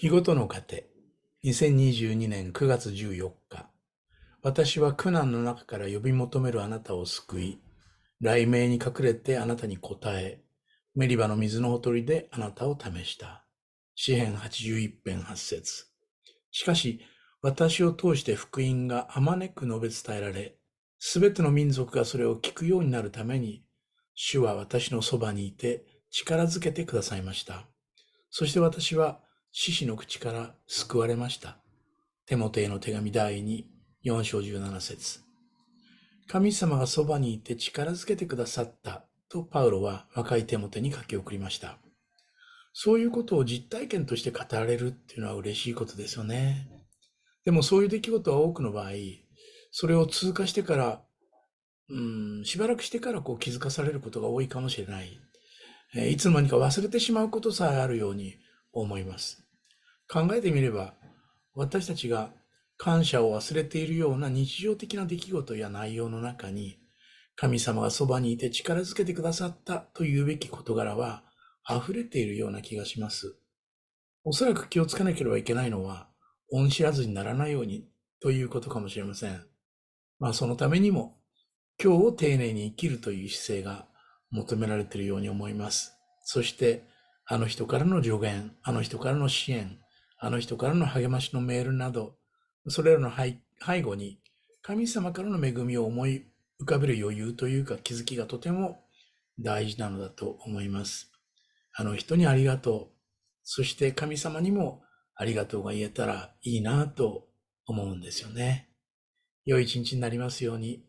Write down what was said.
日ごとの糧、2022年9月14日。私は苦難の中から呼び求めるあなたを救い、雷鳴に隠れてあなたに答え、メリバの水のほとりであなたを試した。詩編81編8節しかし、私を通して福音があまねく述べ伝えられ、すべての民族がそれを聞くようになるために、主は私のそばにいて力づけてくださいました。そして私は、獅子の口から救われました。テモテへの手紙第2、4章17節神様がそばにいて力づけてくださったとパウロは若いテモテに書き送りました。そういうことを実体験として語られるっていうのは嬉しいことですよね。でもそういう出来事は多くの場合、それを通過してから、うん、しばらくしてからこう気づかされることが多いかもしれない。えいつの間にか忘れてしまうことさえあるように、思います。考えてみれば、私たちが感謝を忘れているような日常的な出来事や内容の中に、神様がそばにいて力づけてくださったというべき事柄は溢れているような気がします。おそらく気をつけなければいけないのは、恩知らずにならないようにということかもしれません。まあそのためにも、今日を丁寧に生きるという姿勢が求められているように思います。そして、あの人からの助言、あの人からの支援、あの人からの励ましのメールなど、それらの背後に神様からの恵みを思い浮かべる余裕というか気づきがとても大事なのだと思います。あの人にありがとう。そして神様にもありがとうが言えたらいいなと思うんですよね。良い一日になりますように。